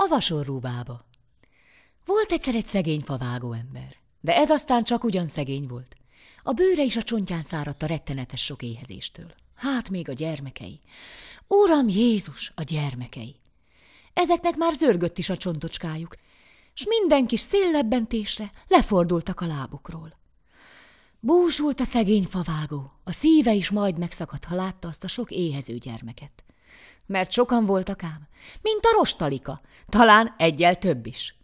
a vasorrúbába. Volt egyszer egy szegény favágó ember, de ez aztán csak ugyan szegény volt. A bőre is a csontján száradt a rettenetes sok éhezéstől. Hát még a gyermekei. Uram Jézus, a gyermekei. Ezeknek már zörgött is a csontocskájuk, s minden kis széllebbentésre lefordultak a lábukról. Búsult a szegény favágó, a szíve is majd megszakadt, ha látta azt a sok éhező gyermeket. Mert sokan voltak ám, mint a rostalika, talán egyel több is.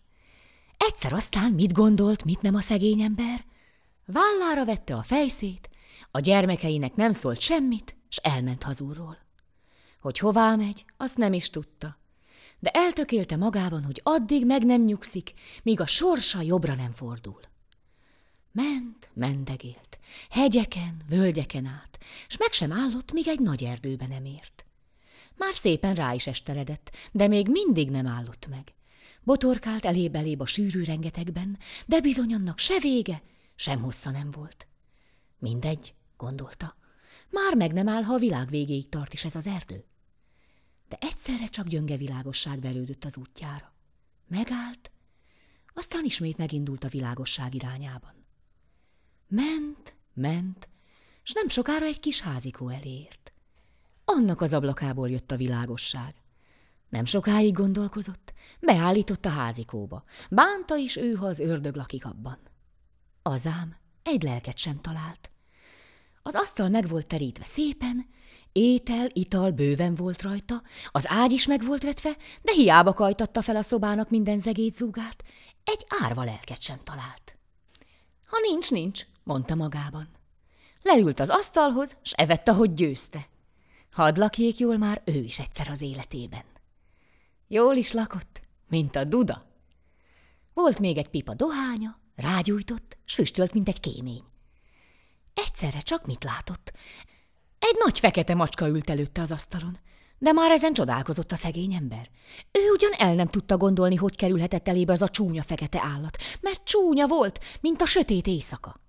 Egyszer aztán mit gondolt, mit nem a szegény ember? Vállára vette a fejszét, a gyermekeinek nem szólt semmit, s elment hazúról. Hogy hová megy, azt nem is tudta. De eltökélte magában, hogy addig meg nem nyugszik, míg a sorsa jobbra nem fordul. Ment, mendegélt, hegyeken, völgyeken át, s meg sem állott, míg egy nagy erdőbe nem ért. Már szépen rá is esteledett, de még mindig nem állott meg. Botorkált elébb-elébb a sűrű rengetegben, de bizony annak se vége, sem hossza nem volt. Mindegy, gondolta. Már meg nem áll, ha a világ végéig tart is ez az erdő. De egyszerre csak gyönge világosság verődött az útjára. Megállt, aztán ismét megindult a világosság irányában. Ment, ment, és nem sokára egy kis házikó elért annak az ablakából jött a világosság. Nem sokáig gondolkozott, beállított a házikóba. Bánta is ő, ha az ördög lakik abban. Azám egy lelket sem talált. Az asztal meg volt terítve szépen, étel, ital bőven volt rajta, az ágy is meg volt vetve, de hiába kajtatta fel a szobának minden zegét zúgát, egy árva lelket sem talált. Ha nincs, nincs, mondta magában. Leült az asztalhoz, s evett, ahogy győzte. Hadd lakjék jól már ő is egyszer az életében. Jól is lakott, mint a duda. Volt még egy pipa dohánya, rágyújtott, s füstölt, mint egy kémény. Egyszerre csak mit látott? Egy nagy fekete macska ült előtte az asztalon, de már ezen csodálkozott a szegény ember. Ő ugyan el nem tudta gondolni, hogy kerülhetett elébe az a csúnya fekete állat, mert csúnya volt, mint a sötét éjszaka.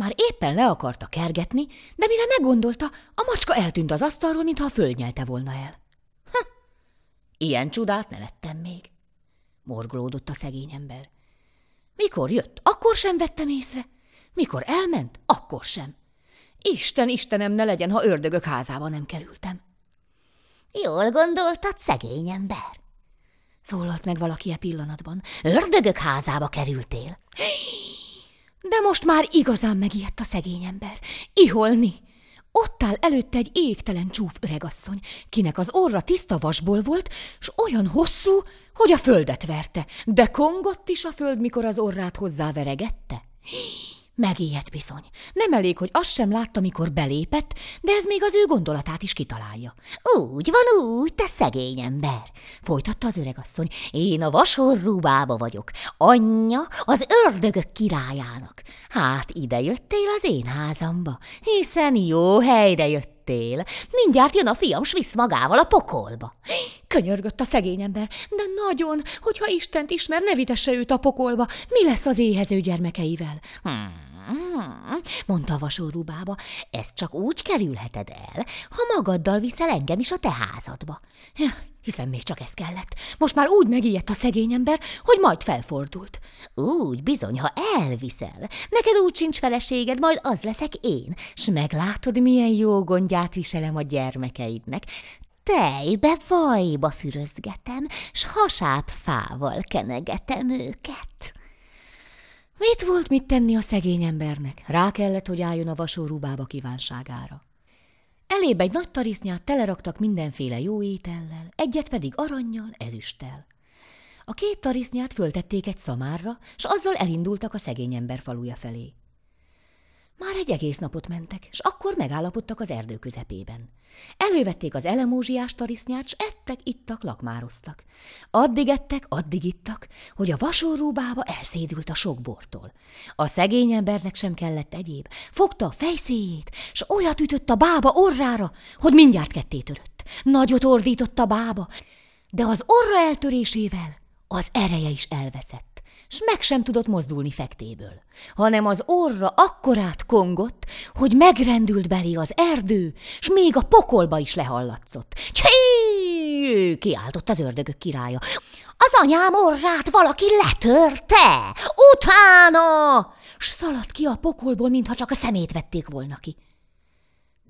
Már éppen le akarta kergetni, de mire meggondolta, a macska eltűnt az asztalról, mintha a föld nyelte volna el. Ha, ilyen csodát nem ettem még, Morglódott a szegény ember. Mikor jött, akkor sem vettem észre, mikor elment, akkor sem. Isten, Istenem, ne legyen, ha ördögök házába nem kerültem. Jól gondoltad, szegény ember, szólalt meg valaki e pillanatban. Ördögök házába kerültél. De most már igazán megijedt a szegény ember. Iholni! Ott áll előtte egy égtelen csúf öregasszony, kinek az orra tiszta vasból volt, s olyan hosszú, hogy a földet verte, de kongott is a föld, mikor az orrát hozzáveregette. veregette. Megijedt bizony. Nem elég, hogy azt sem látta, mikor belépett, de ez még az ő gondolatát is kitalálja. Úgy van úgy, te szegény ember, folytatta az öregasszony. Én a vasorrúbába vagyok, anyja az ördögök királyának. Hát ide jöttél az én házamba, hiszen jó helyre Él. Mindjárt jön a fiam, s visz magával a pokolba. Könyörgött a szegény ember, de nagyon, hogyha Istent ismer, ne vitesse őt a pokolba, mi lesz az éhező gyermekeivel? Hmm. Mm-hmm. mondta a vasorúbába, ezt csak úgy kerülheted el, ha magaddal viszel engem is a te házadba. Hiszen még csak ez kellett. Most már úgy megijedt a szegény ember, hogy majd felfordult. Úgy bizony, ha elviszel. Neked úgy sincs feleséged, majd az leszek én. S meglátod, milyen jó gondját viselem a gyermekeidnek tejbe, vajba fürözgetem, s hasább fával kenegetem őket. Mit volt mit tenni a szegény embernek? Rá kellett, hogy álljon a vasó rubába kívánságára. Elébe egy nagy tarisznyát teleraktak mindenféle jó étellel, egyet pedig arannyal, ezüsttel. A két tarisznyát föltették egy szamárra, s azzal elindultak a szegény ember faluja felé. Már egy egész napot mentek, és akkor megállapodtak az erdő közepében. Elővették az elemózsiás tarisznyát, s ettek, ittak, lakmároztak. Addig ettek, addig ittak, hogy a vasorrúbába elszédült a sok bortól. A szegény embernek sem kellett egyéb. Fogta a fejszéjét, s olyat ütött a bába orrára, hogy mindjárt ketté törött. Nagyot ordított a bába, de az orra eltörésével az ereje is elveszett s meg sem tudott mozdulni fektéből, hanem az orra akkorát kongott, hogy megrendült belé az erdő, s még a pokolba is lehallatszott. Csí! kiáltott az ördögök királya. Az anyám orrát valaki letörte! Utána! S szaladt ki a pokolból, mintha csak a szemét vették volna ki.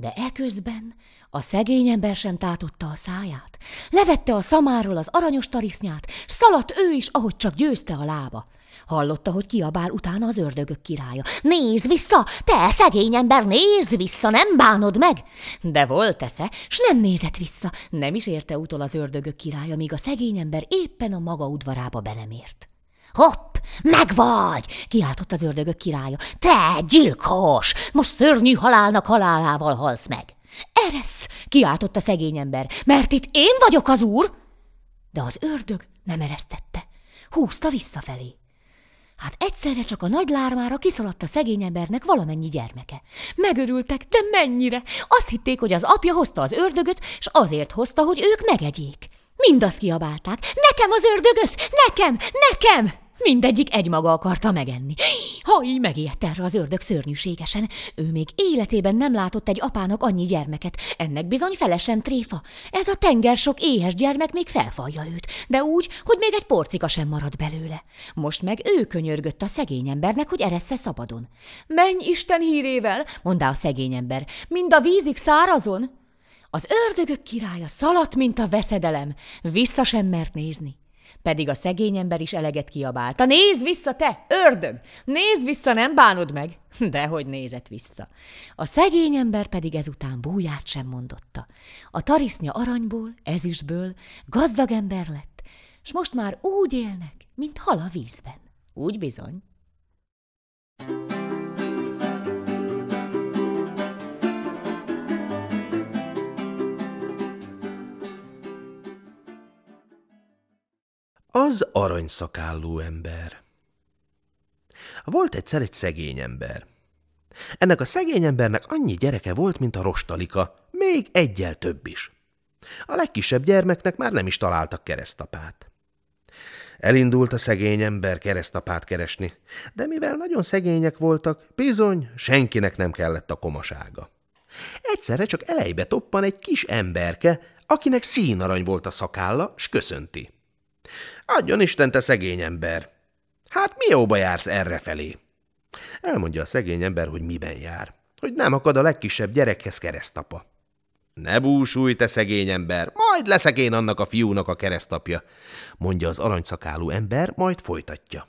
De eközben a szegény ember sem tátotta a száját. Levette a szamáról az aranyos tarisznyát, s szaladt ő is, ahogy csak győzte a lába. Hallotta, hogy kiabál utána az ördögök királya. Nézz vissza, te szegény ember, nézz vissza, nem bánod meg! De volt esze, s nem nézett vissza. Nem is érte utol az ördögök királya, míg a szegény ember éppen a maga udvarába belemért. Hopp, meg vagy! kiáltott az ördögök királya. Te, gyilkos! Most szörnyű halálnak halálával halsz meg! Eresz! kiáltott a szegény ember, mert itt én vagyok az úr! De az ördög nem eresztette. Húzta visszafelé. Hát egyszerre csak a nagy lármára kiszaladt a szegény embernek valamennyi gyermeke. Megörültek, de mennyire! Azt hitték, hogy az apja hozta az ördögöt, és azért hozta, hogy ők megegyék. Mindazt kiabálták. Nekem az ördögöt! Nekem! Nekem! Mindegyik egymaga akarta megenni. Ha így megijedt erre az ördög szörnyűségesen. Ő még életében nem látott egy apának annyi gyermeket. Ennek bizony felesen tréfa. Ez a tenger sok éhes gyermek még felfalja őt, de úgy, hogy még egy porcika sem marad belőle. Most meg ő könyörgött a szegény embernek, hogy eressze szabadon. Menj Isten hírével, mondá a szegény ember, mind a vízig szárazon. Az ördögök királya szaladt, mint a veszedelem, vissza sem mert nézni. Pedig a szegény ember is eleget kiabálta. Nézd vissza, te, ördög! Nézd vissza, nem bánod meg! Dehogy nézett vissza. A szegény ember pedig ezután búját sem mondotta. A tarisznya aranyból, ezüstből gazdag ember lett, s most már úgy élnek, mint hal a vízben. Úgy bizony. thank you Az aranyszakállú ember. Volt egyszer egy szegény ember. Ennek a szegény embernek annyi gyereke volt, mint a rostalika, még egyel több is. A legkisebb gyermeknek már nem is találtak keresztapát. Elindult a szegény ember keresztapát keresni, de mivel nagyon szegények voltak, bizony senkinek nem kellett a komasága. Egyszerre csak elejbe toppan egy kis emberke, akinek színarany volt a szakálla, s köszönti. Adjon Isten, te szegény ember! Hát mi jóba jársz errefelé? Elmondja a szegény ember, hogy miben jár. Hogy nem akad a legkisebb gyerekhez keresztapa. Ne búsulj, te szegény ember, majd leszek én annak a fiúnak a keresztapja, mondja az aranyszakálú ember, majd folytatja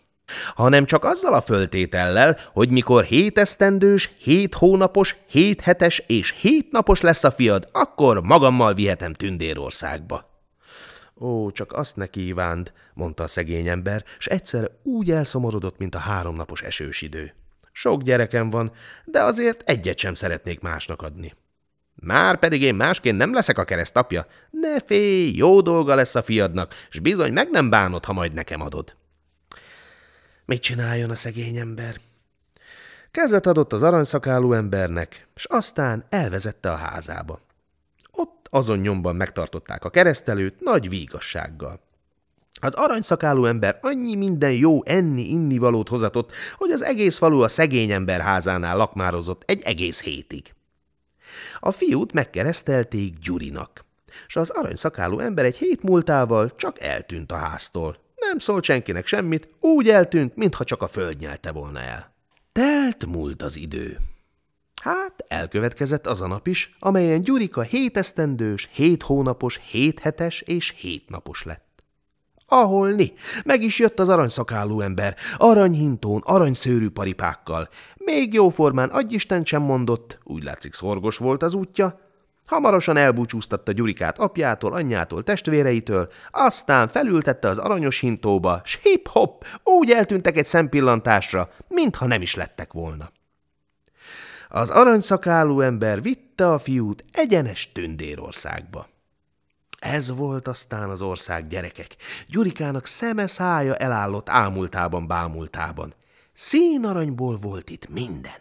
hanem csak azzal a föltétellel, hogy mikor hétesztendős, hét hónapos, hét hetes és hét napos lesz a fiad, akkor magammal vihetem Tündérországba. Ó, csak azt ne kívánd, mondta a szegény ember, s egyszer úgy elszomorodott, mint a háromnapos esős idő. Sok gyerekem van, de azért egyet sem szeretnék másnak adni. Már pedig én másként nem leszek a keresztapja. Ne félj, jó dolga lesz a fiadnak, s bizony meg nem bánod, ha majd nekem adod. Mit csináljon a szegény ember? Kezet adott az aranyszakálú embernek, s aztán elvezette a házába. Azon nyomban megtartották a keresztelőt nagy vígassággal. Az aranyszakálú ember annyi minden jó enni, inni valót hozatott, hogy az egész falu a szegény ember házánál lakmározott egy egész hétig. A fiút megkeresztelték Gyurinak, és az aranyszakálú ember egy hét múltával csak eltűnt a háztól. Nem szólt senkinek semmit, úgy eltűnt, mintha csak a föld nyelte volna el. Telt múlt az idő. Hát elkövetkezett az a nap is, amelyen Gyurika hétesztendős, hét hónapos, hét hetes és hét napos lett. Aholni. Meg is jött az aranyszakálú ember, aranyhintón, aranyszőrű paripákkal. Még jóformán agyisten sem mondott, úgy látszik szorgos volt az útja. Hamarosan elbúcsúztatta Gyurikát apjától, anyjától, testvéreitől, aztán felültette az aranyos hintóba, s hip-hop, úgy eltűntek egy szempillantásra, mintha nem is lettek volna. Az aranyszakálú ember vitte a fiút egyenes Tündérországba. Ez volt aztán az ország gyerekek. Gyurikának szeme szája elállott ámultában bámultában. Színaranyból volt itt minden.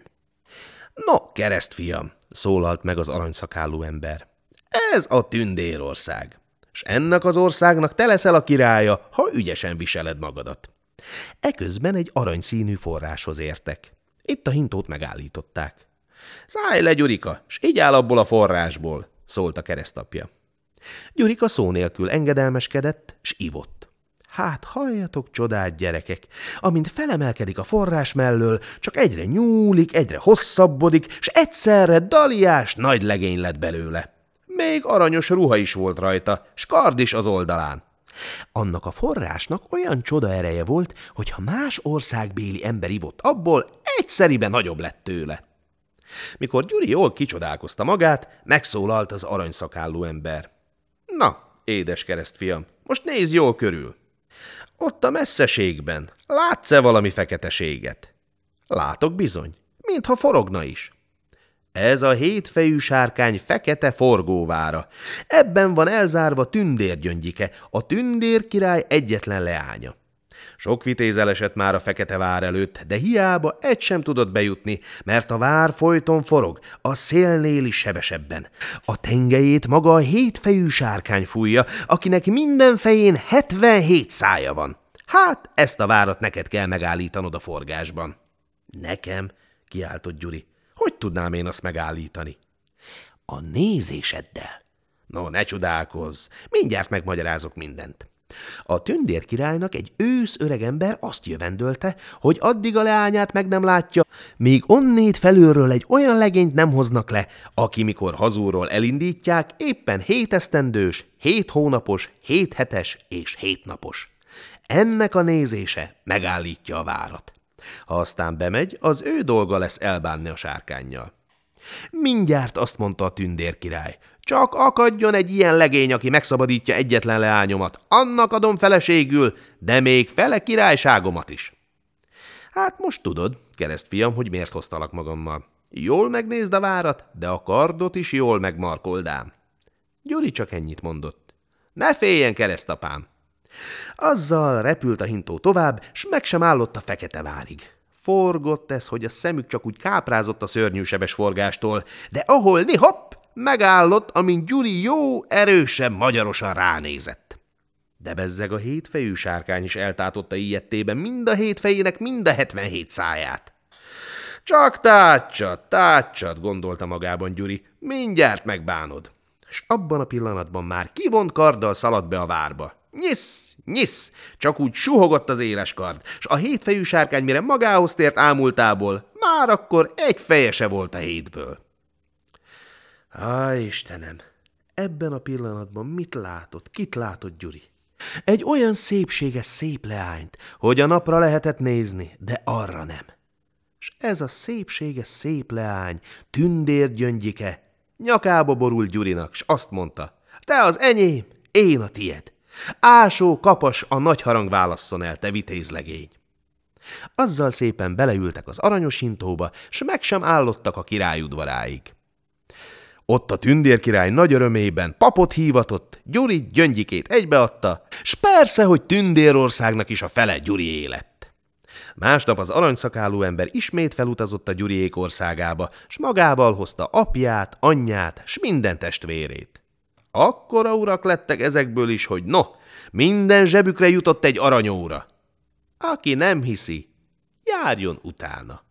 No, keresztfiam, szólalt meg az aranyszakálú ember. Ez a Tündérország És ennek az országnak te leszel a királya, ha ügyesen viseled magadat. Eközben egy aranyszínű forráshoz értek. Itt a hintót megállították. Szállj le, Gyurika, s így áll abból a forrásból, szólt a keresztapja. Gyurika szó nélkül engedelmeskedett, s ivott. Hát halljatok csodát, gyerekek! Amint felemelkedik a forrás mellől, csak egyre nyúlik, egyre hosszabbodik, s egyszerre daliás nagy legény lett belőle. Még aranyos ruha is volt rajta, s kard is az oldalán. Annak a forrásnak olyan csoda ereje volt, hogy ha más országbéli ember ivott abból, egyszeriben nagyobb lett tőle. Mikor Gyuri jól kicsodálkozta magát, megszólalt az aranyszakálló ember. Na, édes keresztfiam, most nézz jól körül. Ott a messzeségben látsz-e valami feketeséget? Látok bizony, mintha forogna is. Ez a hétfejű sárkány fekete forgóvára. Ebben van elzárva tündérgyöngyike, a tündér király egyetlen leánya. Sok vitézel esett már a fekete vár előtt, de hiába egy sem tudott bejutni, mert a vár folyton forog, a szélnél is sebesebben. A tengelyét maga a hétfejű sárkány fújja, akinek minden fején 77 szája van. Hát, ezt a várat neked kell megállítanod a forgásban. Nekem? kiáltott Gyuri. Hogy tudnám én azt megállítani? A nézéseddel. No, ne csodálkozz, mindjárt megmagyarázok mindent. A tündér királynak egy ősz öregember azt jövendölte, hogy addig a leányát meg nem látja, míg onnét felülről egy olyan legényt nem hoznak le, aki mikor hazúról elindítják, éppen hétesztendős, hét hónapos, hét hetes és hétnapos. Ennek a nézése megállítja a várat. Ha aztán bemegy, az ő dolga lesz elbánni a sárkányjal. Mindjárt azt mondta a tündér király, csak akadjon egy ilyen legény, aki megszabadítja egyetlen leányomat. Annak adom feleségül, de még fele királyságomat is. Hát most tudod, keresztfiam, hogy miért hoztalak magammal. Jól megnézd a várat, de a kardot is jól megmarkoldám. Gyuri csak ennyit mondott. Ne féljen, keresztapám! Azzal repült a hintó tovább, s meg sem állott a fekete várig. Forgott ez, hogy a szemük csak úgy káprázott a szörnyűsebes forgástól, de ahol ni hopp, megállott, amint Gyuri jó erősen magyarosan ránézett. De bezzeg a hétfejű sárkány is eltátotta ilyettében mind a hétfejének, mind a 77 száját. Csak tátcsad, tátcsad, gondolta magában Gyuri, mindjárt megbánod. És abban a pillanatban már kivont karddal szaladt be a várba. Nyisz, nyisz, csak úgy suhogott az éles kard, és a hétfejű sárkány mire magához tért ámultából, már akkor egy feje se volt a hétből. Á, Istenem, ebben a pillanatban mit látott, kit látott Gyuri? Egy olyan szépséges szép leányt, hogy a napra lehetett nézni, de arra nem. És ez a szépséges szép leány, gyöngyike nyakába borult Gyurinak, s azt mondta, te az enyém, én a tied. Ásó kapas a nagy harang válasszon el, te vitézlegény. Azzal szépen beleültek az hintóba, s meg sem állottak a király udvaráig. Ott a tündérkirály nagy örömében papot hívatott, Gyuri gyöngyikét egybeadta, s persze, hogy tündérországnak is a fele Gyuri élet. Másnap az aranyszakálú ember ismét felutazott a Gyuriék országába, s magával hozta apját, anyját, s minden testvérét. Akkora urak lettek ezekből is, hogy no, minden zsebükre jutott egy aranyóra. Aki nem hiszi, járjon utána.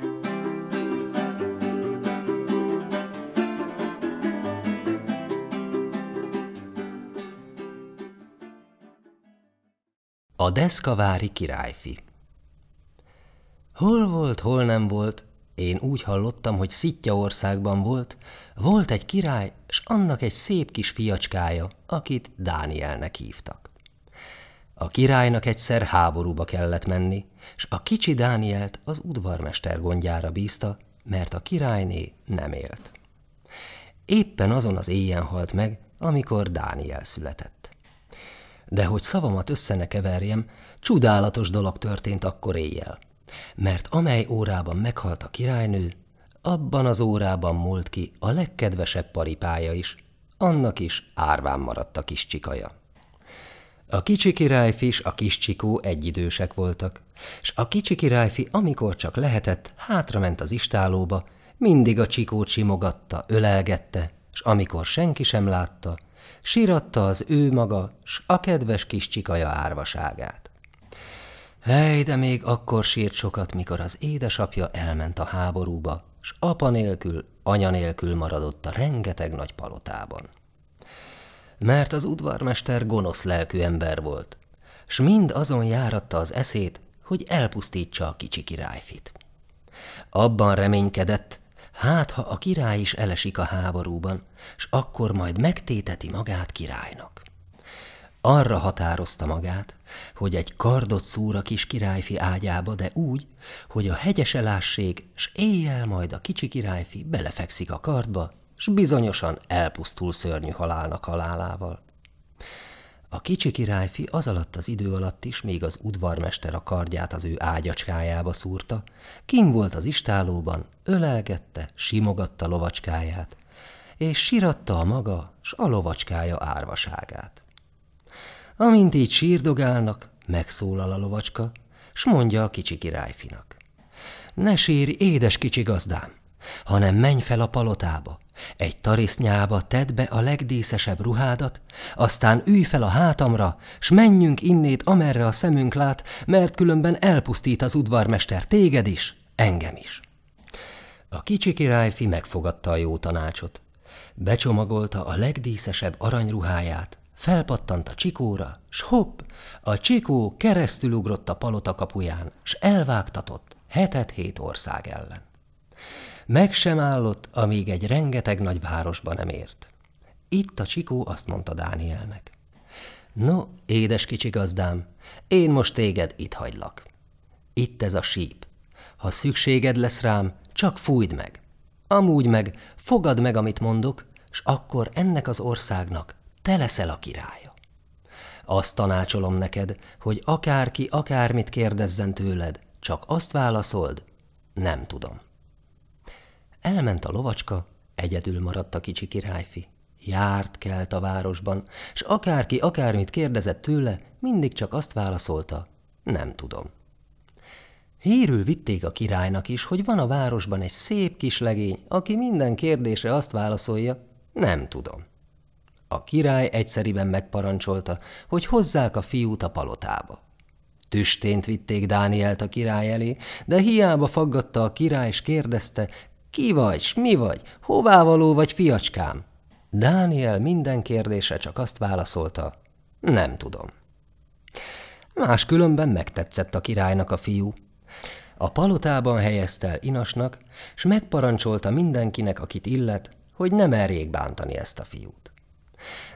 thank you A deszkavári királyfi Hol volt, hol nem volt, én úgy hallottam, hogy országban volt, volt egy király, s annak egy szép kis fiacskája, akit Dánielnek hívtak. A királynak egyszer háborúba kellett menni, s a kicsi Dánielt az udvarmester gondjára bízta, mert a királyné nem élt. Éppen azon az éjjel halt meg, amikor Dániel született. De hogy szavamat összenekeverjem, csodálatos dolog történt akkor éjjel. Mert amely órában meghalt a királynő, abban az órában múlt ki a legkedvesebb paripája is, annak is árván maradt a kis csikaja. A kicsi királyfi és a kis csikó egyidősek voltak, s a kicsi királyfi, amikor csak lehetett, hátrament az istálóba, mindig a csikót simogatta, ölelgette, s amikor senki sem látta, Síratta az ő maga, s a kedves kis csikaja árvaságát. Hely, de még akkor sírt sokat, mikor az édesapja elment a háborúba, s apa nélkül, anya nélkül maradott a rengeteg nagy palotában. Mert az udvarmester gonosz lelkű ember volt, s mind azon járatta az eszét, hogy elpusztítsa a kicsi királyfit. Abban reménykedett, hát ha a király is elesik a háborúban, s akkor majd megtéteti magát királynak. Arra határozta magát, hogy egy kardot szúr a kis királyfi ágyába, de úgy, hogy a hegyese lássék, s éjjel majd a kicsi királyfi belefekszik a kardba, s bizonyosan elpusztul szörnyű halálnak halálával. A kicsi királyfi az alatt az idő alatt is még az udvarmester a kardját az ő ágyacskájába szúrta, kim volt az istálóban, ölelgette, simogatta lovacskáját, és siratta a maga s a lovacskája árvaságát. Amint így sírdogálnak, megszólal a lovacska, s mondja a kicsi királyfinak. Ne sírj, édes kicsi gazdám! hanem menj fel a palotába, egy tarisznyába tedd be a legdíszesebb ruhádat, aztán ülj fel a hátamra, s menjünk innét, amerre a szemünk lát, mert különben elpusztít az udvarmester téged is, engem is. A kicsi királyfi megfogadta a jó tanácsot. Becsomagolta a legdíszesebb aranyruháját, felpattant a csikóra, s hopp, a csikó keresztül ugrott a palota kapuján, s elvágtatott hetet hét ország ellen. Meg sem állott, amíg egy rengeteg nagy városba nem ért. Itt a csikó azt mondta Dánielnek. No, édes kicsi gazdám, én most téged itt hagylak. Itt ez a síp. Ha szükséged lesz rám, csak fújd meg. Amúgy meg, fogad meg, amit mondok, s akkor ennek az országnak te leszel a királya. Azt tanácsolom neked, hogy akárki akármit kérdezzen tőled, csak azt válaszold, nem tudom. Elment a lovacska, egyedül maradt a kicsi királyfi. Járt, kelt a városban, s akárki akármit kérdezett tőle, mindig csak azt válaszolta, nem tudom. Hírül vitték a királynak is, hogy van a városban egy szép kis legény, aki minden kérdésre azt válaszolja, nem tudom. A király egyszeriben megparancsolta, hogy hozzák a fiút a palotába. Tüstént vitték Dánielt a király elé, de hiába faggatta a király, és kérdezte, ki vagy, s mi vagy, hová való vagy, fiacskám? Dániel minden kérdése csak azt válaszolta, nem tudom. Máskülönben megtetszett a királynak a fiú. A palotában helyezte el Inasnak, s megparancsolta mindenkinek, akit illet, hogy nem merjék bántani ezt a fiút.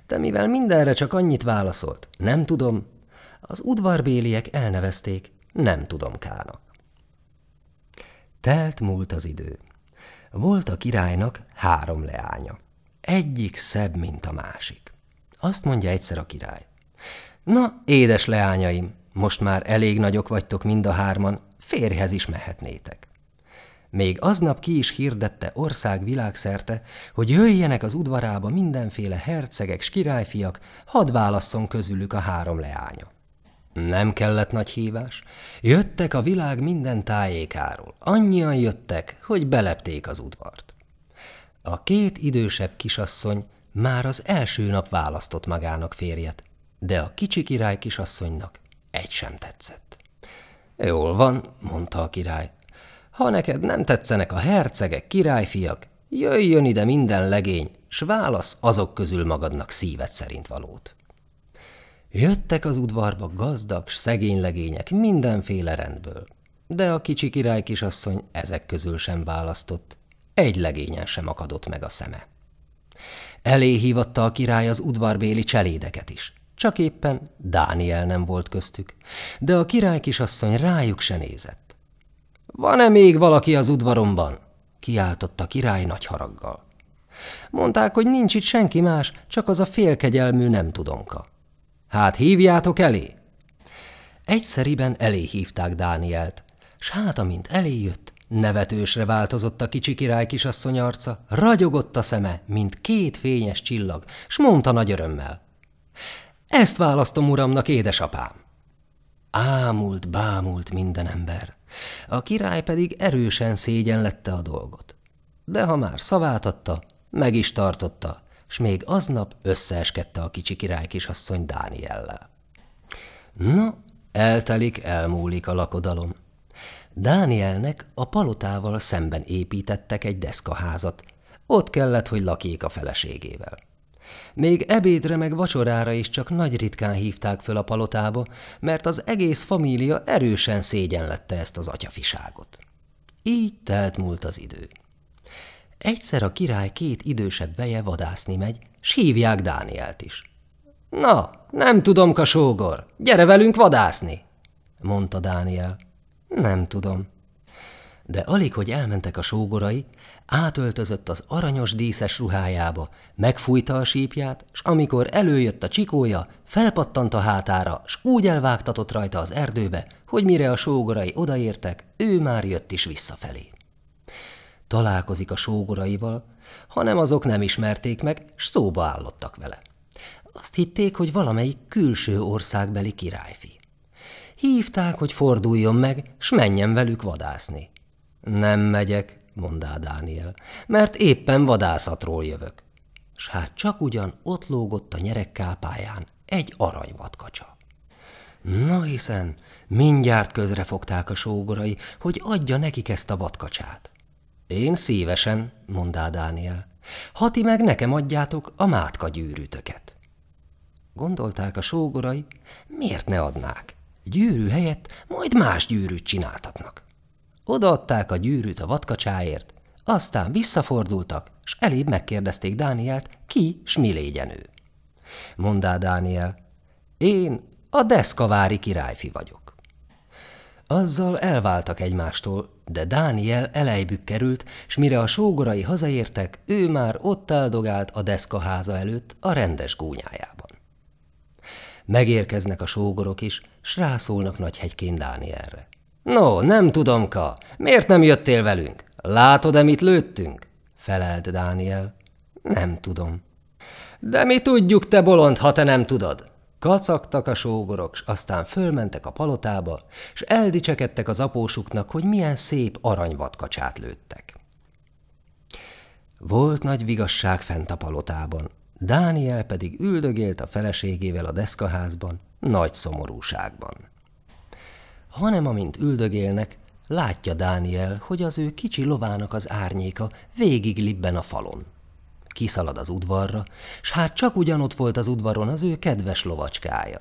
De mivel mindenre csak annyit válaszolt, nem tudom, az udvarbéliek elnevezték nem tudom kának. Telt múlt az idő. Volt a királynak három leánya. Egyik szebb, mint a másik. Azt mondja egyszer a király. Na, édes leányaim, most már elég nagyok vagytok mind a hárman, férhez is mehetnétek. Még aznap ki is hirdette ország világszerte, hogy jöjjenek az udvarába mindenféle hercegek s királyfiak, hadd válasszon közülük a három leányok. Nem kellett nagy hívás. Jöttek a világ minden tájékáról. Annyian jöttek, hogy belepték az udvart. A két idősebb kisasszony már az első nap választott magának férjet, de a kicsi király kisasszonynak egy sem tetszett. Jól van, mondta a király. Ha neked nem tetszenek a hercegek, királyfiak, jöjjön ide minden legény, s válasz azok közül magadnak szíved szerint valót. Jöttek az udvarba gazdag, legények mindenféle rendből. De a kicsi király kisasszony ezek közül sem választott, egy legényen sem akadott meg a szeme. Elé hívatta a király az udvarbéli cselédeket is, csak éppen Dániel nem volt köztük, de a király kisasszony rájuk se nézett. Van-e még valaki az udvaromban? kiáltotta a király nagy haraggal. Mondták, hogy nincs itt senki más, csak az a félkegyelmű nem tudomka. Hát hívjátok elé? Egyszeriben elé hívták Dánielt, s hát amint elé jött, nevetősre változott a kicsi király kisasszony arca, ragyogott a szeme, mint két fényes csillag, s mondta nagy örömmel. Ezt választom, uramnak, édesapám! Ámult, bámult minden ember. A király pedig erősen szégyenlette a dolgot. De ha már szavát adta, meg is tartotta, s még aznap összeeskedte a kicsi király kisasszony Dániellel. Na, eltelik, elmúlik a lakodalom. Dánielnek a palotával szemben építettek egy deszkaházat. Ott kellett, hogy lakjék a feleségével. Még ebédre meg vacsorára is csak nagy ritkán hívták föl a palotába, mert az egész família erősen szégyenlette ezt az atyafiságot. Így telt múlt az idő. Egyszer a király két idősebb veje vadászni megy, s hívják Dánielt is. – Na, nem tudom, kasógor, gyere velünk vadászni! – mondta Dániel. – Nem tudom. De alig, hogy elmentek a sógorai, átöltözött az aranyos díszes ruhájába, megfújta a sípját, s amikor előjött a csikója, felpattant a hátára, s úgy elvágtatott rajta az erdőbe, hogy mire a sógorai odaértek, ő már jött is visszafelé találkozik a sógoraival, hanem azok nem ismerték meg, s szóba állottak vele. Azt hitték, hogy valamelyik külső országbeli királyfi. Hívták, hogy forduljon meg, s menjen velük vadászni. Nem megyek, mondá Dániel, mert éppen vadászatról jövök. S hát csak ugyan ott lógott a nyerekkápáján egy aranyvadkacsa. Na hiszen mindjárt fogták a sógorai, hogy adja nekik ezt a vadkacsát. Én szívesen, mondá Dániel. Ha ti meg nekem adjátok a mátka gyűrűtöket. Gondolták a sógorai, miért ne adnák? Gyűrű helyett majd más gyűrűt csináltatnak. Odaadták a gyűrűt a vadkacsáért, aztán visszafordultak, s elébb megkérdezték Dánielt, ki s mi légyen ő. Mondá Dániel, én a deszkavári királyfi vagyok. Azzal elváltak egymástól, de Dániel elejbük került, s mire a sógorai hazaértek, ő már ott áldogált a deszkaháza előtt a rendes gúnyájában. Megérkeznek a sógorok is, s rászólnak nagyhegykén Dánielre. No, nem tudom, Ka, miért nem jöttél velünk? Látod-e, mit lőttünk? Felelt Dániel. Nem tudom. De mi tudjuk, te bolond, ha te nem tudod. Kacagtak a sógorok, s aztán fölmentek a palotába, s eldicsekedtek az apósuknak, hogy milyen szép aranyvatkacsát lőttek. Volt nagy vigasság fent a palotában, Dániel pedig üldögélt a feleségével a deszkaházban, nagy szomorúságban. Hanem amint üldögélnek, látja Dániel, hogy az ő kicsi lovának az árnyéka végig libben a falon kiszalad az udvarra, s hát csak ugyanott volt az udvaron az ő kedves lovacskája.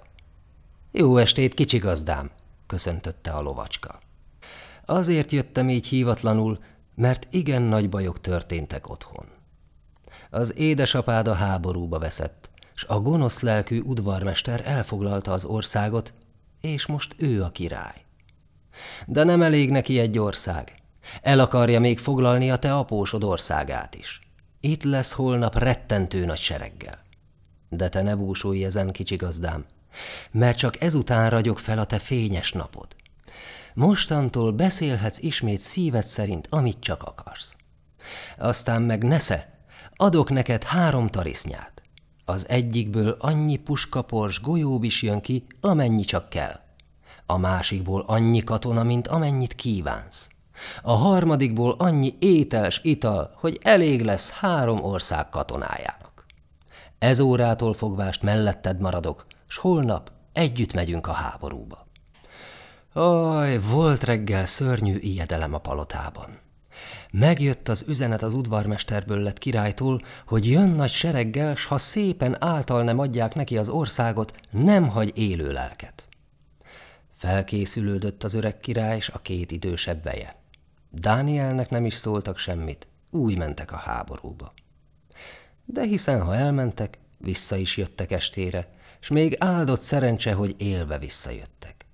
Jó estét, kicsi gazdám, köszöntötte a lovacska. Azért jöttem így hívatlanul, mert igen nagy bajok történtek otthon. Az édesapád a háborúba veszett, s a gonosz lelkű udvarmester elfoglalta az országot, és most ő a király. De nem elég neki egy ország, el akarja még foglalni a te apósod országát is. Itt lesz holnap rettentő nagy sereggel. De te ne búsulj ezen, kicsi gazdám, mert csak ezután ragyog fel a te fényes napod. Mostantól beszélhetsz ismét szíved szerint, amit csak akarsz. Aztán meg nesze, adok neked három tarisznyát. Az egyikből annyi puskapors golyób is jön ki, amennyi csak kell. A másikból annyi katona, mint amennyit kívánsz. A harmadikból annyi ételes ital, hogy elég lesz három ország katonájának. Ez órától fogvást melletted maradok, s holnap együtt megyünk a háborúba. Aj, volt reggel szörnyű ijedelem a palotában. Megjött az üzenet az udvarmesterből lett királytól, hogy jön nagy sereggel, s ha szépen által nem adják neki az országot, nem hagy élő lelket. Felkészülődött az öreg király és a két idősebb veje. Dánielnek nem is szóltak semmit, úgy mentek a háborúba. De hiszen ha elmentek, vissza is jöttek estére, s még áldott szerencse, hogy élve visszajöttek.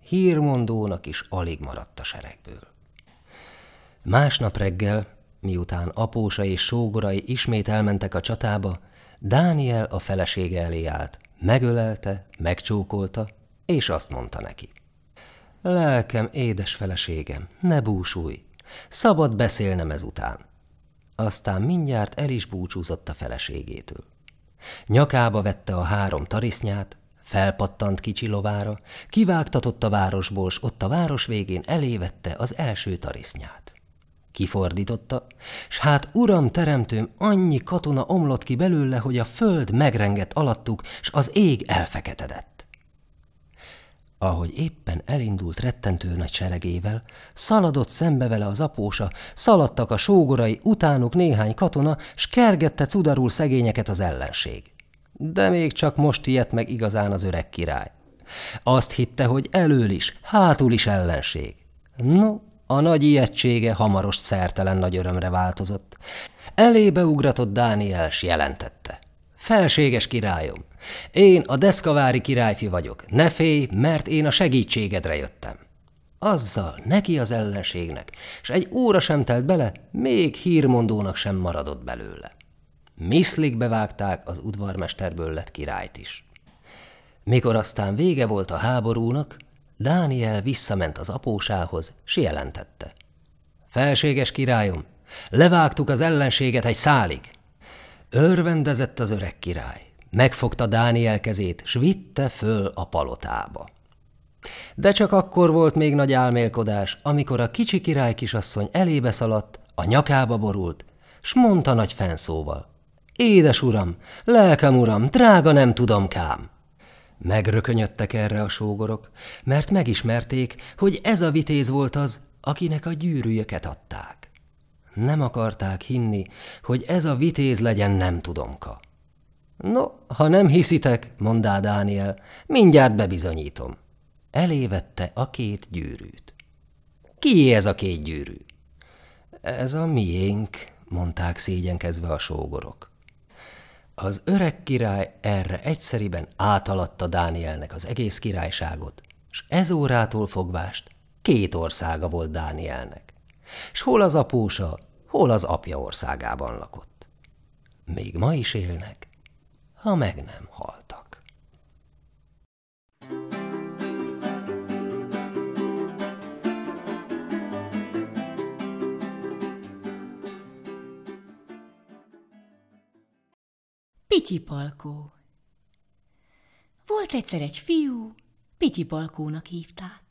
Hírmondónak is alig maradt a seregből. Másnap reggel, miután apósa és sógorai ismét elmentek a csatába, Dániel a felesége elé állt, megölelte, megcsókolta, és azt mondta neki. Lelkem, édes feleségem, ne búsulj! Szabad beszélnem ezután. Aztán mindjárt el is búcsúzott a feleségétől. Nyakába vette a három tarisznyát, felpattant kicsi lovára, kivágtatott a városból, s ott a város végén elévette az első tarisznyát. Kifordította, s hát uram teremtőm, annyi katona omlott ki belőle, hogy a föld megrengett alattuk, s az ég elfeketedett ahogy éppen elindult rettentő nagy seregével, szaladott szembe vele az apósa, szaladtak a sógorai, utánuk néhány katona, s kergette cudarul szegényeket az ellenség. De még csak most ilyet meg igazán az öreg király. Azt hitte, hogy elől is, hátul is ellenség. No, a nagy ijegysége hamaros szertelen nagy örömre változott. Elébe ugratott Dániel, s jelentette. Felséges királyom, én a deszkavári királyfi vagyok, ne félj, mert én a segítségedre jöttem. Azzal neki az ellenségnek, és egy óra sem telt bele, még hírmondónak sem maradott belőle. Miszlik bevágták, az udvarmesterből lett királyt is. Mikor aztán vége volt a háborúnak, Dániel visszament az apósához, s jelentette. Felséges királyom, levágtuk az ellenséget egy szálig. Örvendezett az öreg király. Megfogta Dániel kezét, s vitte föl a palotába. De csak akkor volt még nagy álmélkodás, amikor a kicsi király kisasszony elébe szaladt, a nyakába borult, s mondta nagy fenszóval. Édes uram, lelkem uram, drága nem tudom kám! Megrökönyödtek erre a sógorok, mert megismerték, hogy ez a vitéz volt az, akinek a gyűrűjöket adták. Nem akarták hinni, hogy ez a vitéz legyen nem tudomka. No, ha nem hiszitek, mondá Dániel, mindjárt bebizonyítom. Elévette a két gyűrűt. Kié ez a két gyűrű? Ez a miénk, mondták szégyenkezve a sógorok. Az öreg király erre egyszeriben átaladta Dánielnek az egész királyságot, s ez órától fogvást két országa volt Dánielnek, s hol az apósa, hol az apja országában lakott. Még ma is élnek, ha meg nem haltak. Pityi Palkó Volt egyszer egy fiú, Pityi Palkónak hívták.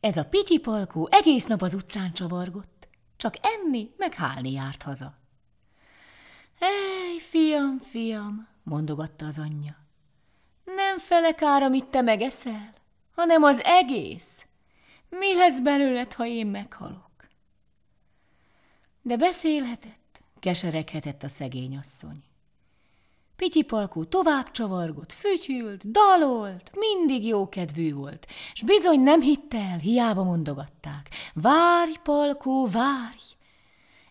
Ez a Pityi Palkó egész nap az utcán csavargott, csak enni meg hálni járt haza. E Jaj, fiam, fiam, mondogatta az anyja. Nem felek kár, amit te megeszel, hanem az egész. Mi lesz belőled, ha én meghalok? De beszélhetett, kesereghetett a szegény asszony. Palkó tovább csavargott, fütyült, dalolt, mindig jókedvű volt, s bizony nem hitte el, hiába mondogatták. Várj, palkó, várj!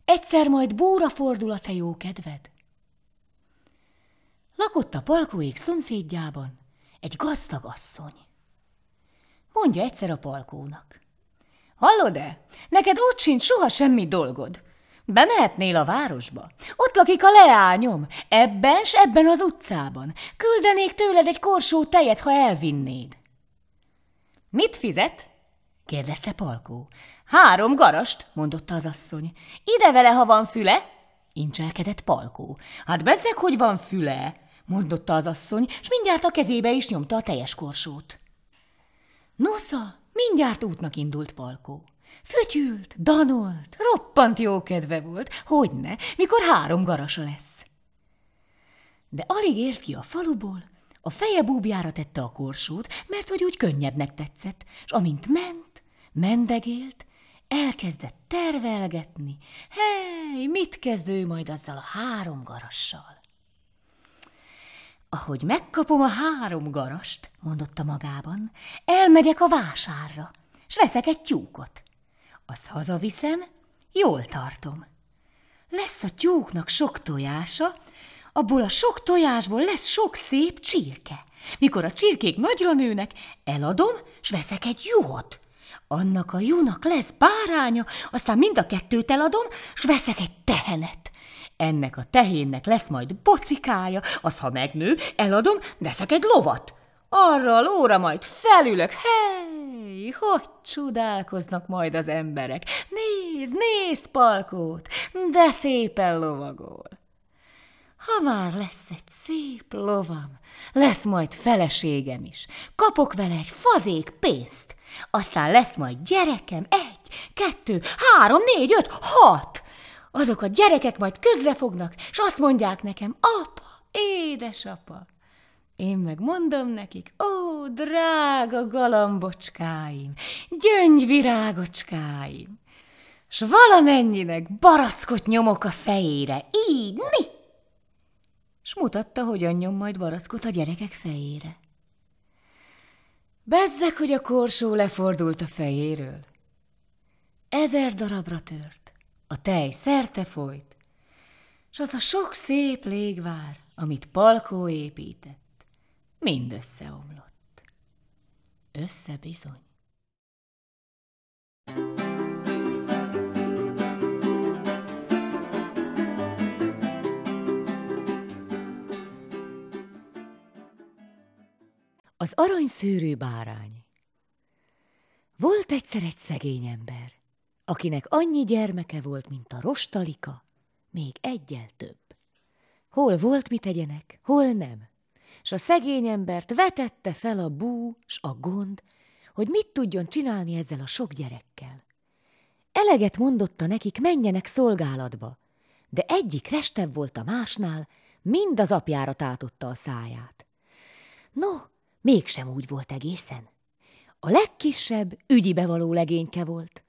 Egyszer majd búra fordul a te jókedved, lakott a palkóék szomszédjában egy gazdag asszony. Mondja egyszer a palkónak. Hallod-e? Neked ott sincs soha semmi dolgod. Bemehetnél a városba? Ott lakik a leányom, ebben s ebben az utcában. Küldenék tőled egy korsó tejet, ha elvinnéd. Mit fizet? kérdezte Palkó. Három garast, mondotta az asszony. Ide vele, ha van füle? Incselkedett Palkó. Hát bezzeg, hogy van füle, mondotta az asszony, és mindjárt a kezébe is nyomta a teljes korsót. Nosza, mindjárt útnak indult Palkó. Fütyült, danolt, roppant jó kedve volt, hogyne, mikor három garasa lesz. De alig ért ki a faluból, a feje búbjára tette a korsót, mert hogy úgy könnyebbnek tetszett, és amint ment, mendegélt, elkezdett tervelgetni, hely, mit kezdő majd azzal a három garassal. Ahogy megkapom a három garast, mondotta magában, elmegyek a vásárra, s veszek egy tyúkot. Azt hazaviszem, jól tartom. Lesz a tyúknak sok tojása, abból a sok tojásból lesz sok szép csirke. Mikor a csirkék nagyra nőnek, eladom, s veszek egy juhot. Annak a júnak lesz báránya, aztán mind a kettőt eladom, s veszek egy tehenet. Ennek a tehénnek lesz majd bocikája, az ha megnő, eladom, veszek egy lovat. Arra a lóra majd felülök, hely, hogy csodálkoznak majd az emberek. Nézd, nézd, palkót, de szépen lovagol. Ha már lesz egy szép lovam, lesz majd feleségem is. Kapok vele egy fazék pénzt. Aztán lesz majd gyerekem egy, kettő, három, négy, öt, hat. Azok a gyerekek majd közre fognak, és azt mondják nekem, apa, édesapa. Én meg mondom nekik, ó, drága galambocskáim, gyöngyvirágocskáim. S valamennyinek barackot nyomok a fejére, így, mi? S mutatta, hogyan nyom majd barackot a gyerekek fejére. Bezzek, hogy a korsó lefordult a fejéről. Ezer darabra tört a tej szerte folyt, s az a sok szép légvár, amit Palkó épített, mind összeomlott. Össze bizony. Az aranyszűrű bárány Volt egyszer egy szegény ember, akinek annyi gyermeke volt, mint a rostalika, még egyel több. Hol volt, mit tegyenek, hol nem. S a szegény embert vetette fel a bú s a gond, hogy mit tudjon csinálni ezzel a sok gyerekkel. Eleget mondotta nekik, menjenek szolgálatba, de egyik restebb volt a másnál, mind az apjára tátotta a száját. No, mégsem úgy volt egészen. A legkisebb ügyi bevaló legényke volt,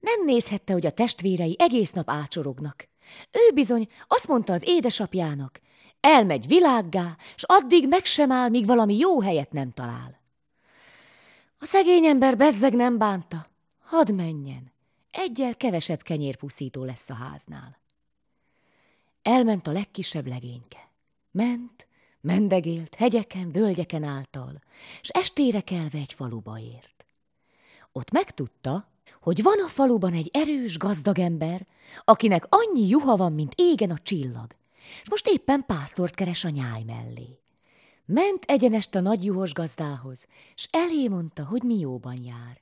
nem nézhette, hogy a testvérei egész nap ácsorognak. Ő bizony azt mondta az édesapjának, elmegy világgá, s addig meg sem áll, míg valami jó helyet nem talál. A szegény ember bezzeg nem bánta. Hadd menjen, egyel kevesebb kenyérpusztító lesz a háznál. Elment a legkisebb legényke. Ment, mendegélt, hegyeken, völgyeken által, s estére kelve egy faluba ért. Ott megtudta, hogy van a faluban egy erős, gazdag ember, akinek annyi juha van, mint égen a csillag, és most éppen pásztort keres a nyáj mellé. Ment egyenest a nagy juhos gazdához, és elé mondta, hogy mi jóban jár.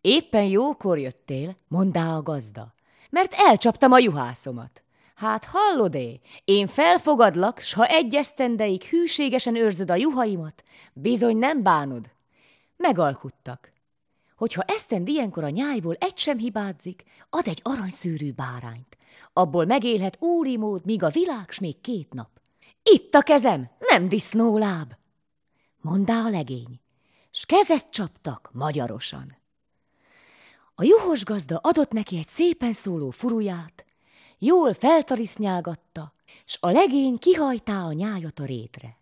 Éppen jókor jöttél, mondá a gazda, mert elcsaptam a juhászomat. Hát hallod-é, én felfogadlak, s ha egy esztendeig hűségesen őrzöd a juhaimat, bizony nem bánod. Megalkuttak hogyha esztend ilyenkor a nyájból egy sem hibázik, ad egy aranyszűrű bárányt. Abból megélhet úri mód, míg a világ s még két nap. Itt a kezem, nem disznóláb! Mondá a legény, s kezet csaptak magyarosan. A juhos gazda adott neki egy szépen szóló furuját, jól feltarisznyágatta, s a legény kihajtá a nyájat a rétre.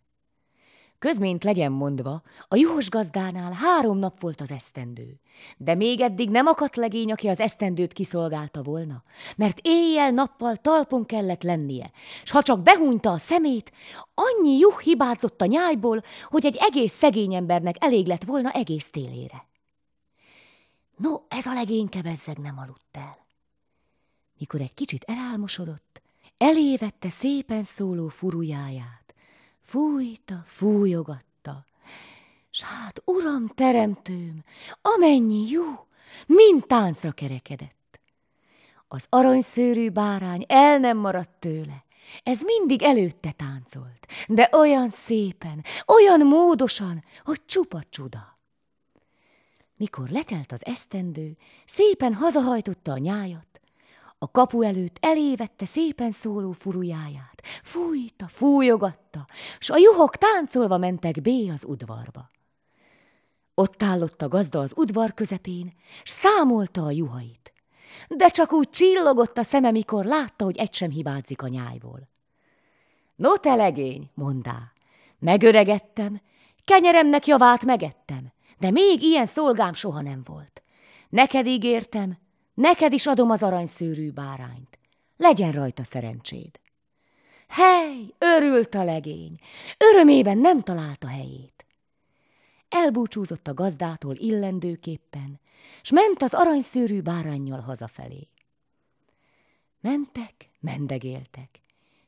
Közményt legyen mondva, a juhos gazdánál három nap volt az esztendő, de még eddig nem akadt legény, aki az esztendőt kiszolgálta volna, mert éjjel-nappal talpon kellett lennie, s ha csak behúnta a szemét, annyi juh hibázott a nyájból, hogy egy egész szegény embernek elég lett volna egész télére. No, ez a legényke bezzeg nem aludt el. Mikor egy kicsit elálmosodott, elévette szépen szóló furujáját, Fújta, fújogatta. S hát, uram teremtőm, amennyi jó, mint táncra kerekedett. Az aranyszőrű bárány el nem maradt tőle, ez mindig előtte táncolt, de olyan szépen, olyan módosan, hogy csupa csuda. Mikor letelt az esztendő, szépen hazahajtotta a nyájat, a kapu előtt elévette szépen szóló furujáját, fújta, fújogatta, s a juhok táncolva mentek bé az udvarba. Ott állott a gazda az udvar közepén, s számolta a juhait. De csak úgy csillogott a szeme, mikor látta, hogy egy sem hibázik a nyájból. No te legény, mondá, megöregedtem, kenyeremnek javát megettem, de még ilyen szolgám soha nem volt. Neked ígértem, Neked is adom az aranyszőrű bárányt. Legyen rajta szerencséd. Hely, örült a legény, örömében nem találta helyét. Elbúcsúzott a gazdától illendőképpen, s ment az aranyszőrű bárányjal hazafelé. Mentek, mendegéltek,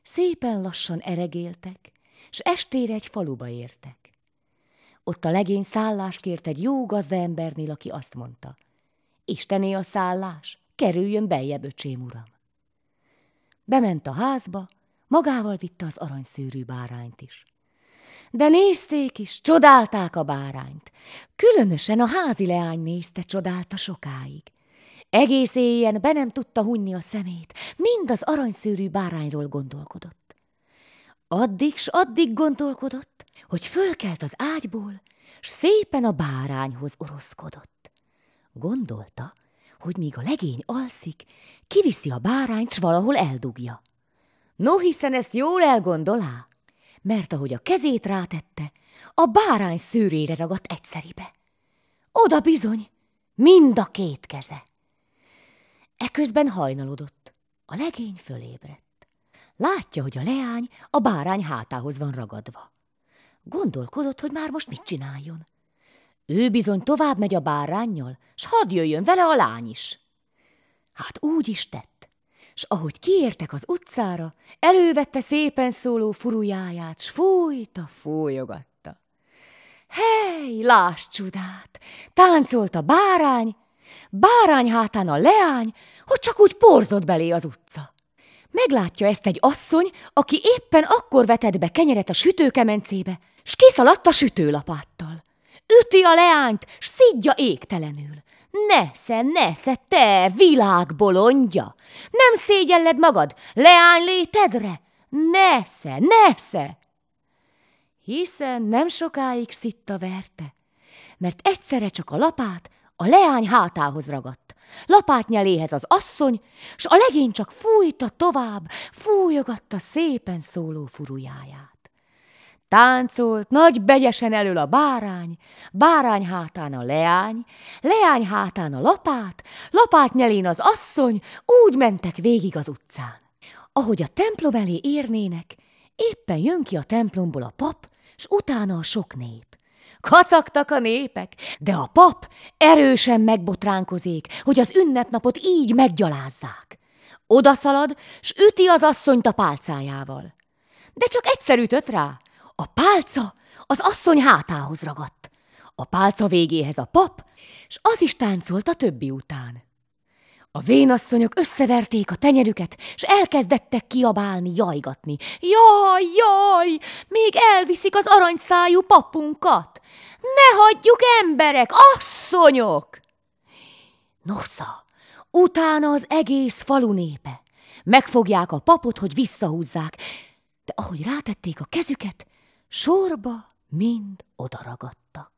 szépen lassan eregéltek, s estére egy faluba értek. Ott a legény szállást kért egy jó gazdaembernél, aki azt mondta, Istené a szállás, kerüljön beljebb, öcsém uram. Bement a házba, magával vitte az aranyszűrű bárányt is. De nézték is, csodálták a bárányt. Különösen a házi leány nézte, csodálta sokáig. Egész éjjel be nem tudta hunni a szemét, mind az aranyszűrű bárányról gondolkodott. Addig s addig gondolkodott, hogy fölkelt az ágyból, s szépen a bárányhoz oroszkodott. Gondolta, hogy míg a legény alszik, kiviszi a bárányt, s valahol eldugja. No, hiszen ezt jól elgondolá, mert ahogy a kezét rátette, a bárány szőrére ragadt egyszeribe. Oda bizony, mind a két keze. Eközben hajnalodott, a legény fölébredt. Látja, hogy a leány a bárány hátához van ragadva. Gondolkodott, hogy már most mit csináljon. Ő bizony tovább megy a bárányjal, s hadd jöjjön vele a lány is. Hát úgy is tett, s ahogy kiértek az utcára, elővette szépen szóló furujáját, s fújta, fújogatta. Hely, lásd csodát! Táncolt a bárány, bárány hátán a leány, hogy csak úgy porzott belé az utca. Meglátja ezt egy asszony, aki éppen akkor vetett be kenyeret a sütőkemencébe, s kiszaladt a sütőlapáttal üti a leányt, s szidja égtelenül. Nesze, nesze, te világbolondja! Nem szégyelled magad leány létedre? Nesze, nesze! Hiszen nem sokáig szitta verte, mert egyszerre csak a lapát a leány hátához ragadt. Lapátnyeléhez az asszony, s a legény csak fújta tovább, fújogatta szépen szóló furujáját. Táncolt nagy begyesen elől a bárány, bárány hátán a leány, leány hátán a lapát, lapát nyelén az asszony, úgy mentek végig az utcán. Ahogy a templom elé érnének, éppen jön ki a templomból a pap, s utána a sok nép. Kacagtak a népek, de a pap erősen megbotránkozik, hogy az ünnepnapot így meggyalázzák. Odaszalad, s üti az asszonyt a pálcájával. De csak egyszer ütött rá, a pálca az asszony hátához ragadt, a pálca végéhez a pap, s az is táncolt a többi után. A vénasszonyok összeverték a tenyerüket, s elkezdettek kiabálni, jajgatni. Jaj, jaj, még elviszik az aranyszájú papunkat! Ne hagyjuk emberek, asszonyok! Nosza, utána az egész falu népe. Megfogják a papot, hogy visszahúzzák, de ahogy rátették a kezüket, sorba mind odaragadtak.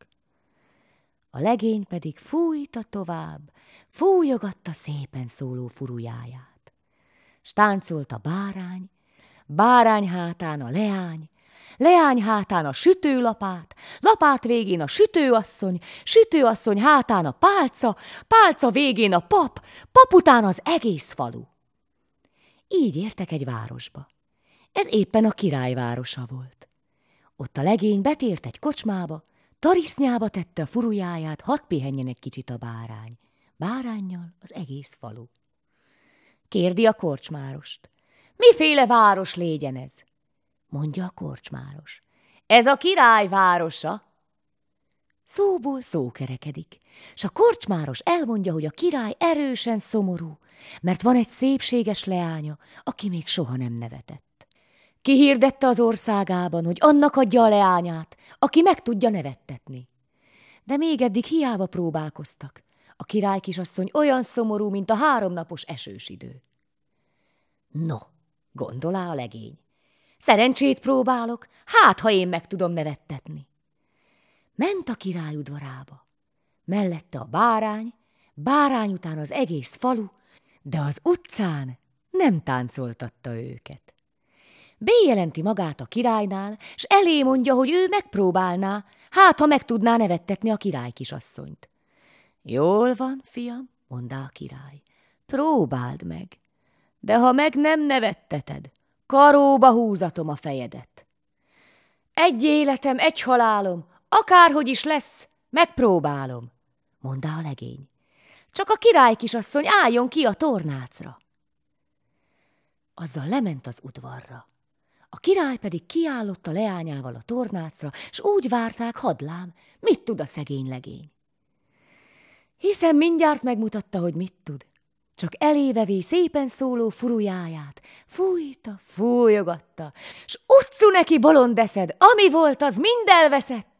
A legény pedig fújta tovább, fújogatta szépen szóló furujáját. Stáncolt a bárány, bárány hátán a leány, leány hátán a sütőlapát, lapát végén a sütőasszony, sütőasszony hátán a pálca, pálca végén a pap, pap után az egész falu. Így értek egy városba. Ez éppen a királyvárosa volt. Ott a legény betért egy kocsmába, tarisznyába tette a furujáját, hat pihenjen egy kicsit a bárány. Bárányjal az egész falu. Kérdi a korcsmárost. Miféle város légyen ez? Mondja a korcsmáros. Ez a király városa. Szóból szó kerekedik, és a korcsmáros elmondja, hogy a király erősen szomorú, mert van egy szépséges leánya, aki még soha nem nevetett. Kihirdette az országában, hogy annak adja a leányát, aki meg tudja nevettetni. De még eddig hiába próbálkoztak. A király kisasszony olyan szomorú, mint a háromnapos esős idő. No, gondolá a legény. Szerencsét próbálok, hát ha én meg tudom nevettetni. Ment a király udvarába. Mellette a bárány, bárány után az egész falu, de az utcán nem táncoltatta őket. Bejelenti magát a királynál, s elé mondja, hogy ő megpróbálná, hát ha meg tudná nevettetni a király kisasszonyt. Jól van, fiam, mondá a király, próbáld meg, de ha meg nem nevetteted, karóba húzatom a fejedet. Egy életem, egy halálom, akárhogy is lesz, megpróbálom, mondá a legény. Csak a király kisasszony álljon ki a tornácra. Azzal lement az udvarra. A király pedig kiállott a leányával a tornácra, s úgy várták, hadlám, mit tud a szegény legény. Hiszen mindjárt megmutatta, hogy mit tud. Csak elévevé szépen szóló furujáját, fújta, fújogatta, s utcu neki bolond eszed, ami volt, az mind elveszett.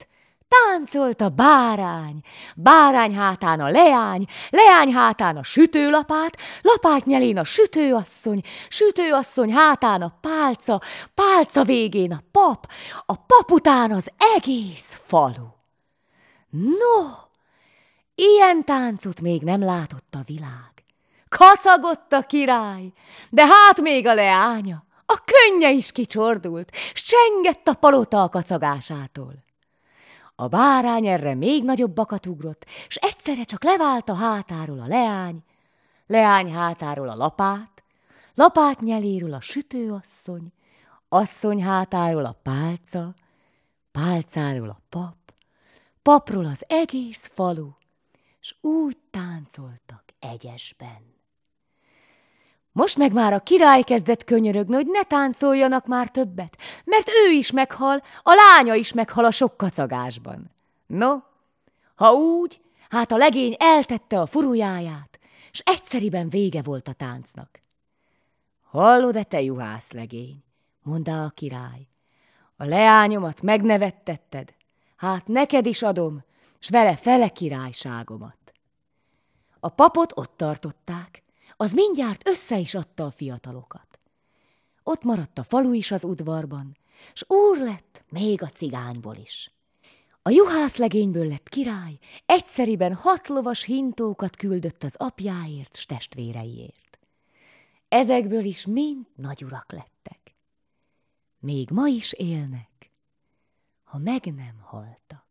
Táncolt a bárány, bárány hátán a leány, leány hátán a sütőlapát, lapát nyelén a sütőasszony, sütőasszony hátán a pálca, pálca végén a pap, a pap után az egész falu. No, ilyen táncot még nem látott a világ. Kacagott a király, de hát még a leánya, a könnye is kicsordult, s csengett a palota a kacagásától. A bárány erre még nagyobbakat ugrott, s egyszerre csak levált a hátáról a leány, leány hátáról a lapát, lapát nyeléről a sütőasszony, asszony hátáról a pálca, pálcáról a pap, papról az egész falu, s úgy táncoltak egyesben. Most meg már a király kezdett könyörögni, hogy ne táncoljanak már többet, mert ő is meghal, a lánya is meghal a sok kacagásban. No, ha úgy, hát a legény eltette a furujáját, s egyszeriben vége volt a táncnak. Hallod-e te juhász legény? mondta a király. A leányomat megnevettetted, hát neked is adom, s vele fele királyságomat. A papot ott tartották, az mindjárt össze is adta a fiatalokat. Ott maradt a falu is az udvarban, s úr lett még a cigányból is. A juhászlegényből lett király, egyszeriben hat lovas hintókat küldött az apjáért s testvéreiért. Ezekből is mind nagy urak lettek. Még ma is élnek, ha meg nem haltak.